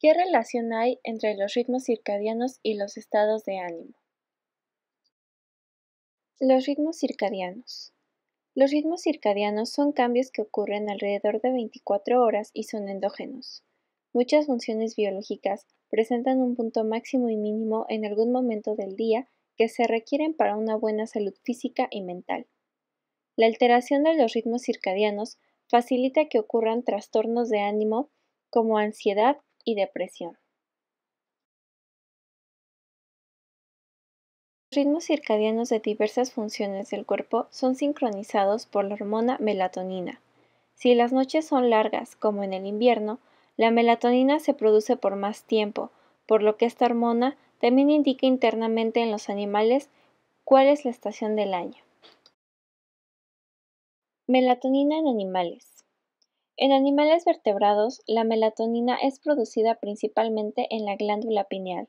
¿Qué relación hay entre los ritmos circadianos y los estados de ánimo? Los ritmos circadianos. Los ritmos circadianos son cambios que ocurren alrededor de 24 horas y son endógenos. Muchas funciones biológicas presentan un punto máximo y mínimo en algún momento del día que se requieren para una buena salud física y mental. La alteración de los ritmos circadianos facilita que ocurran trastornos de ánimo como ansiedad, y depresión. Los ritmos circadianos de diversas funciones del cuerpo son sincronizados por la hormona melatonina. Si las noches son largas, como en el invierno, la melatonina se produce por más tiempo, por lo que esta hormona también indica internamente en los animales cuál es la estación del año. Melatonina en animales. En animales vertebrados, la melatonina es producida principalmente en la glándula pineal,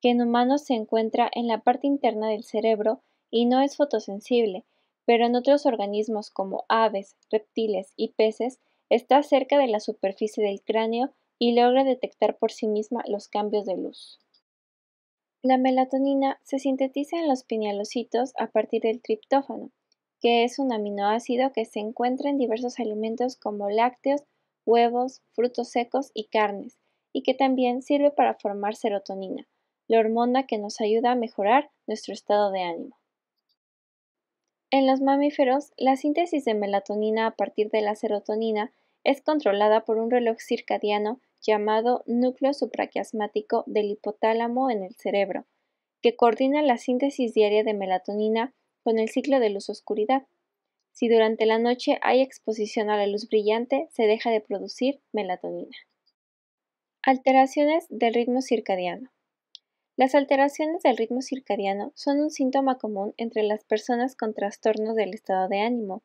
que en humanos se encuentra en la parte interna del cerebro y no es fotosensible, pero en otros organismos como aves, reptiles y peces está cerca de la superficie del cráneo y logra detectar por sí misma los cambios de luz. La melatonina se sintetiza en los pinealocitos a partir del triptófano, que es un aminoácido que se encuentra en diversos alimentos como lácteos, huevos, frutos secos y carnes, y que también sirve para formar serotonina, la hormona que nos ayuda a mejorar nuestro estado de ánimo. En los mamíferos, la síntesis de melatonina a partir de la serotonina es controlada por un reloj circadiano llamado núcleo supraquiasmático del hipotálamo en el cerebro, que coordina la síntesis diaria de melatonina con el ciclo de luz-oscuridad. Si durante la noche hay exposición a la luz brillante, se deja de producir melatonina. Alteraciones del ritmo circadiano. Las alteraciones del ritmo circadiano son un síntoma común entre las personas con trastornos del estado de ánimo.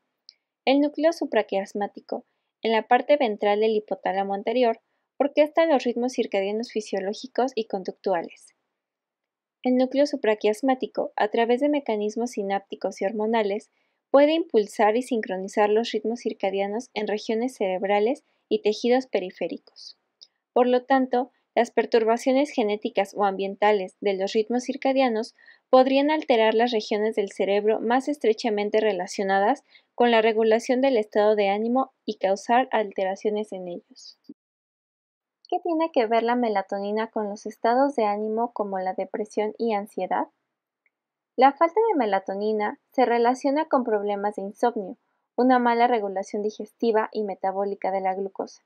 El núcleo supraquiasmático, en la parte ventral del hipotálamo anterior, orquesta los ritmos circadianos fisiológicos y conductuales. El núcleo supraquiasmático, a través de mecanismos sinápticos y hormonales, puede impulsar y sincronizar los ritmos circadianos en regiones cerebrales y tejidos periféricos. Por lo tanto, las perturbaciones genéticas o ambientales de los ritmos circadianos podrían alterar las regiones del cerebro más estrechamente relacionadas con la regulación del estado de ánimo y causar alteraciones en ellos. ¿Qué tiene que ver la melatonina con los estados de ánimo como la depresión y ansiedad? La falta de melatonina se relaciona con problemas de insomnio, una mala regulación digestiva y metabólica de la glucosa.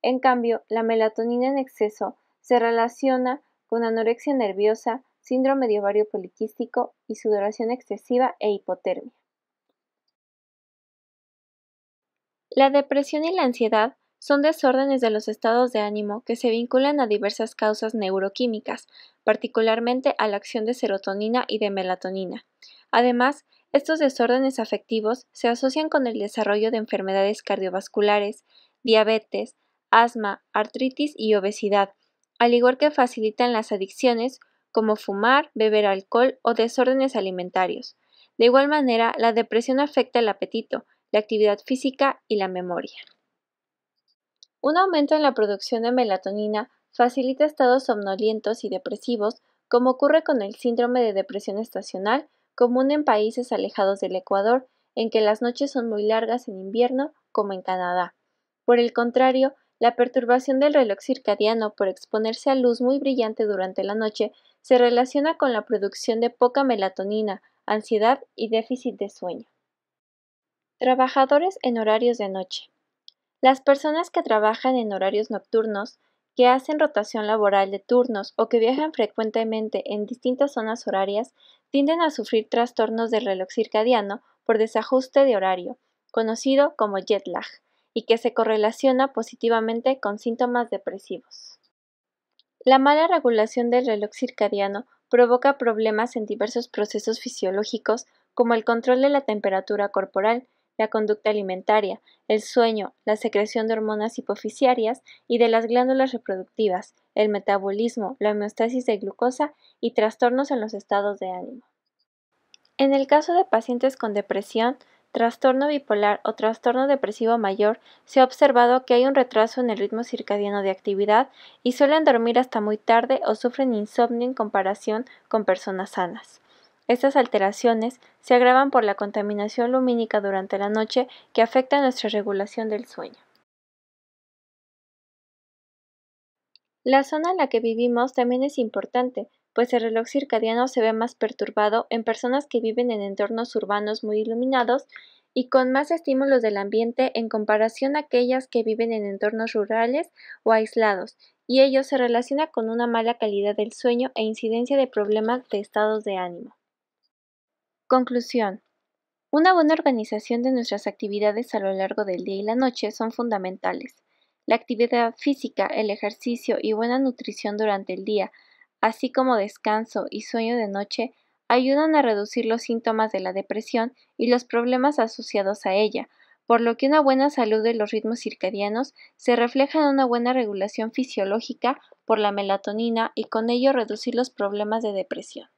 En cambio, la melatonina en exceso se relaciona con anorexia nerviosa, síndrome de ovario poliquístico y sudoración excesiva e hipotermia. La depresión y la ansiedad son desórdenes de los estados de ánimo que se vinculan a diversas causas neuroquímicas, particularmente a la acción de serotonina y de melatonina. Además, estos desórdenes afectivos se asocian con el desarrollo de enfermedades cardiovasculares, diabetes, asma, artritis y obesidad, al igual que facilitan las adicciones como fumar, beber alcohol o desórdenes alimentarios. De igual manera, la depresión afecta el apetito, la actividad física y la memoria. Un aumento en la producción de melatonina facilita estados somnolientos y depresivos, como ocurre con el síndrome de depresión estacional, común en países alejados del Ecuador, en que las noches son muy largas en invierno, como en Canadá. Por el contrario, la perturbación del reloj circadiano por exponerse a luz muy brillante durante la noche se relaciona con la producción de poca melatonina, ansiedad y déficit de sueño. Trabajadores en horarios de noche. Las personas que trabajan en horarios nocturnos, que hacen rotación laboral de turnos o que viajan frecuentemente en distintas zonas horarias tienden a sufrir trastornos del reloj circadiano por desajuste de horario, conocido como jet lag, y que se correlaciona positivamente con síntomas depresivos. La mala regulación del reloj circadiano provoca problemas en diversos procesos fisiológicos como el control de la temperatura corporal, la conducta alimentaria, el sueño, la secreción de hormonas hipoficiarias y de las glándulas reproductivas, el metabolismo, la homeostasis de glucosa y trastornos en los estados de ánimo. En el caso de pacientes con depresión, trastorno bipolar o trastorno depresivo mayor, se ha observado que hay un retraso en el ritmo circadiano de actividad y suelen dormir hasta muy tarde o sufren insomnio en comparación con personas sanas. Estas alteraciones se agravan por la contaminación lumínica durante la noche que afecta nuestra regulación del sueño. La zona en la que vivimos también es importante, pues el reloj circadiano se ve más perturbado en personas que viven en entornos urbanos muy iluminados y con más estímulos del ambiente en comparación a aquellas que viven en entornos rurales o aislados, y ello se relaciona con una mala calidad del sueño e incidencia de problemas de estados de ánimo. Conclusión. Una buena organización de nuestras actividades a lo largo del día y la noche son fundamentales. La actividad física, el ejercicio y buena nutrición durante el día, así como descanso y sueño de noche, ayudan a reducir los síntomas de la depresión y los problemas asociados a ella, por lo que una buena salud de los ritmos circadianos se refleja en una buena regulación fisiológica por la melatonina y con ello reducir los problemas de depresión.